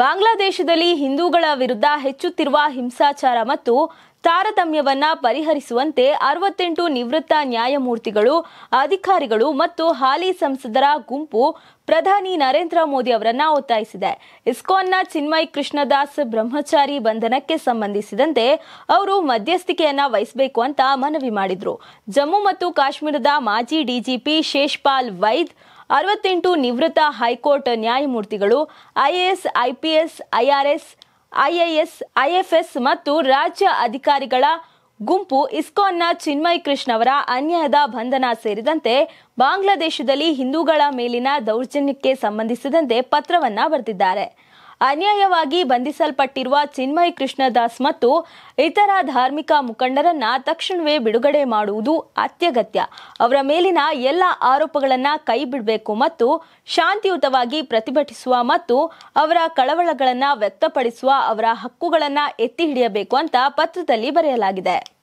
ಬಾಂಗ್ಲಾದೇಶದಲ್ಲಿ ಹಿಂದೂಗಳ ವಿರುದ್ಧ ಹೆಚ್ಚುತ್ತಿರುವ ಹಿಂಸಾಚಾರ ಮತ್ತು ತಾರತಮ್ಯವನ್ನ ಪರಿಹರಿಸುವಂತೆ ಅರವತ್ತೆಂಟು ನಿವೃತ್ತ ನ್ಯಾಯಮೂರ್ತಿಗಳು ಅಧಿಕಾರಿಗಳು ಮತ್ತು ಹಾಲಿ ಸಂಸದರ ಗುಂಪು ಪ್ರಧಾನಿ ನರೇಂದ್ರ ಮೋದಿ ಅವರನ್ನ ಒತ್ತಾಯಿಸಿದೆ ಇಸ್ಕಾನ್ನ ಚಿನ್ಮಯ್ ಕೃಷ್ಣದಾಸ್ ಬ್ರಹ್ಮಚಾರಿ ಬಂಧನಕ್ಕೆ ಸಂಬಂಧಿಸಿದಂತೆ ಅವರು ಮಧ್ಯಸ್ಥಿಕೆಯನ್ನ ವಹಿಸಬೇಕು ಅಂತ ಮನವಿ ಮಾಡಿದ್ರು ಜಮ್ಮು ಮತ್ತು ಕಾಶ್ಮೀರದ ಮಾಜಿ ಡಿಜಿಪಿ ಶೇಷ್ಪಾಲ್ ವೈದ್ ಅರವತ್ತೆಂಟು ನಿವೃತ್ತ ಹೈಕೋರ್ಟ್ ನ್ಯಾಯಮೂರ್ತಿಗಳು IAS IPS IRS IAS IFS ಮತ್ತು ರಾಜ್ಯ ಅಧಿಕಾರಿಗಳ ಗುಂಪು ಇಸ್ಕಾನ್ನ ಚಿನ್ಮಯ್ ಕೃಷ್ಣ ಅವರ ಅನ್ಯಾಯದ ಬಂಧನ ಸೇರಿದಂತೆ ಬಾಂಗ್ಲಾದೇಶದಲ್ಲಿ ಹಿಂದೂಗಳ ಮೇಲಿನ ದೌರ್ಜನ್ಯಕ್ಕೆ ಸಂಬಂಧಿಸಿದಂತೆ ಪತ್ರವನ್ನ ಬರೆದಿದ್ದಾರೆ ಅನ್ಯಾಯವಾಗಿ ಬಂಧಿಸಲ್ಪಟ್ಟಿರುವ ಚಿನ್ಮಯ್ ಕೃಷ್ಣದಾಸ್ ಮತ್ತು ಇತರ ಧಾರ್ಮಿಕ ಮುಖಂಡರನ್ನ ತಕ್ಷಣವೇ ಬಿಡುಗಡೆ ಮಾಡುವುದು ಅತ್ಯಗತ್ಯ ಅವರ ಮೇಲಿನ ಎಲ್ಲ ಆರೋಪಗಳನ್ನು ಕೈಬಿಡಬೇಕು ಮತ್ತು ಶಾಂತಿಯುತವಾಗಿ ಪ್ರತಿಭಟಿಸುವ ಮತ್ತು ಅವರ ಕಳವಳಗಳನ್ನು ವ್ಯಕ್ತಪಡಿಸುವ ಅವರ ಹಕ್ಕುಗಳನ್ನು ಎತ್ತಿ ಹಿಡಿಯಬೇಕು ಅಂತ ಪತ್ರದಲ್ಲಿ ಬರೆಯಲಾಗಿದೆ